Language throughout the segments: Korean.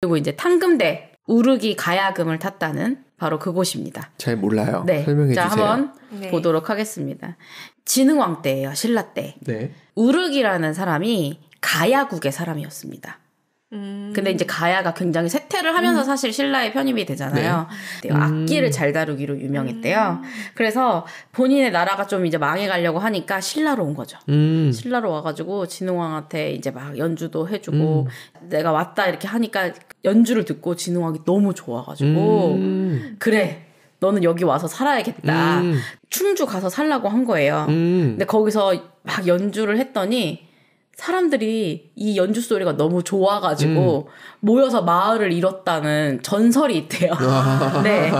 그리고 이제 탕금대 우르기 가야금을 탔다는 바로 그곳입니다. 잘 몰라요. 네. 설명해 자, 주세요. 한번 네. 보도록 하겠습니다. 진흥왕 때예요. 신라 때. 네. 우르기라는 사람이 가야국의 사람이었습니다. 근데 이제 가야가 굉장히 쇠퇴를 하면서 음. 사실 신라의 편입이 되잖아요. 네. 네 그 악기를 음. 잘 다루기로 유명했대요. 음. 그래서 본인의 나라가 좀 이제 망해가려고 하니까 신라로 온 거죠. 음. 신라로 와가지고 진흥왕한테 이제 막 연주도 해주고 음. 내가 왔다 이렇게 하니까 연주를 듣고 진흥왕이 너무 좋아가지고 그래 너는 여기 와서 살아야겠다. 충주 가서 살라고 한 거예요. 근데 거기서 막 연주를 했더니 사람들이 이 연주 소리가 너무 좋아가지고 음. 모여서 마을을 잃었다는 전설이 있대요. 네,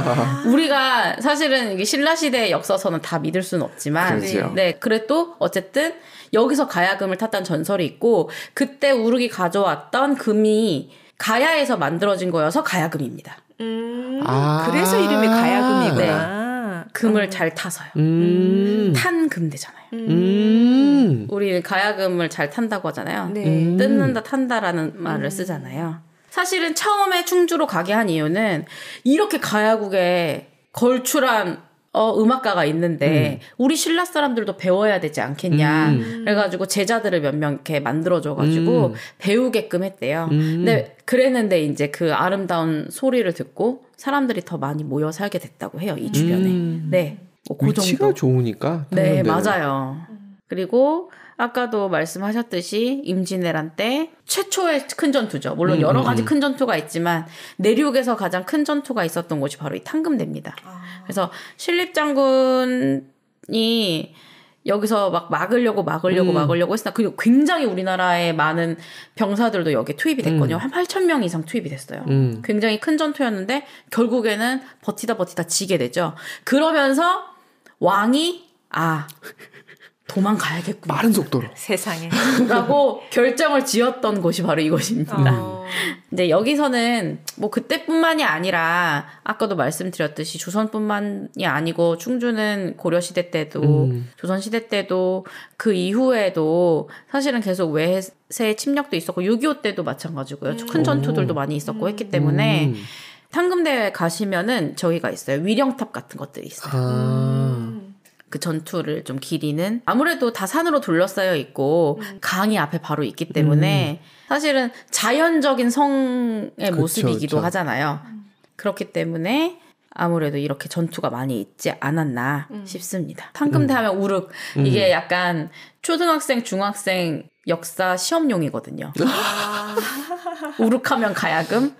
우리가 사실은 이게 신라 시대 역사서는 다 믿을 수는 없지만, 그렇죠. 네, 그래도 어쨌든 여기서 가야금을 탔다는 전설이 있고 그때 우르기 가져왔던 금이 가야에서 만들어진 거여서 가야금입니다. 음, 아~ 그래서 이름이 가야금이구나. 네. 금을 음. 잘 타서요. 음. 음. 탄금 대잖아요 음. 음. 우리 가야금을 잘 탄다고 하잖아요. 네. 음. 뜯는다 탄다라는 말을 쓰잖아요. 사실은 처음에 충주로 가게 한 이유는 이렇게 가야국에 걸출한 어, 음악가가 있는데 음. 우리 신라 사람들도 배워야 되지 않겠냐. 음. 그래가지고 제자들을 몇 명 이렇게 만들어줘가지고 음. 배우게끔 했대요. 음. 근데 그랬는데 이제 그 아름다운 소리를 듣고 사람들이 더 많이 모여 살게 됐다고 해요 이 주변에. 음. 네, 뭐그 위치가 좋으니까. 네, 맞아요. 음. 그리고 아까도 말씀하셨듯이 임진왜란 때 최초의 큰 전투죠. 물론 음, 여러 음, 가지 음. 큰 전투가 있지만 내륙에서 가장 큰 전투가 있었던 곳이 바로 이 탕금대입니다. 아. 그래서 신립 장군이 여기서 막 막으려고 막으려고 음. 막으려고 했으나 그리고 굉장히 우리나라의 많은 병사들도 여기에 투입이 됐거든요. 음. 한 8천 명 이상 투입이 됐어요. 음. 굉장히 큰 전투였는데 결국에는 버티다 버티다 지게 되죠. 그러면서 왕이 아 도망가야겠구나. 빠른 속도로. 세상에. 라고 결정을 지었던 곳이 바로 이곳입니다. 어... 근데 여기서는 뭐 그때뿐만이 아니라 아까도 말씀드렸듯이 조선뿐만이 아니고 충주는 고려시대 때도 음. 조선시대 때도 그 이후에도 사실은 계속 외세의 침략도 있었고 6.25 때도 마찬가지고요. 음. 큰 전투들도 많이 있었고 했기 때문에 음. 상금대회 가시면은 저기가 있어요. 위령탑 같은 것들이 있어요. 아... 그 전투를 좀 기리는 아무래도 다 산으로 둘러싸여 있고 음. 강이 앞에 바로 있기 때문에 음. 사실은 자연적인 성의 그쵸, 모습이기도 그쵸. 하잖아요. 음. 그렇기 때문에 아무래도 이렇게 전투가 많이 있지 않았나 음. 싶습니다. 황금대 음. 하면 우륵 음. 이게 약간 초등학생 중학생 역사 시험용이거든요. 아. 우륵하면 가야금.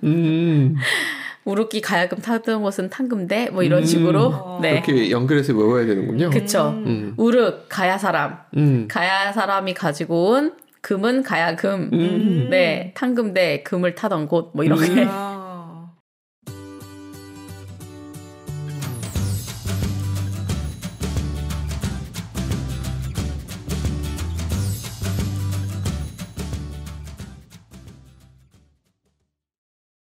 우루기 가야금 타던 것은 탄금대 뭐 이런 음, 식으로 네. 이렇게 연결해서 외워야 되는군요. 그렇죠. 음. 우륵 가야 사람, 음. 가야 사람이 가지고 온 금은 가야금, 음. 네 탄금대 금을 타던 곳 뭐 이렇게. 음.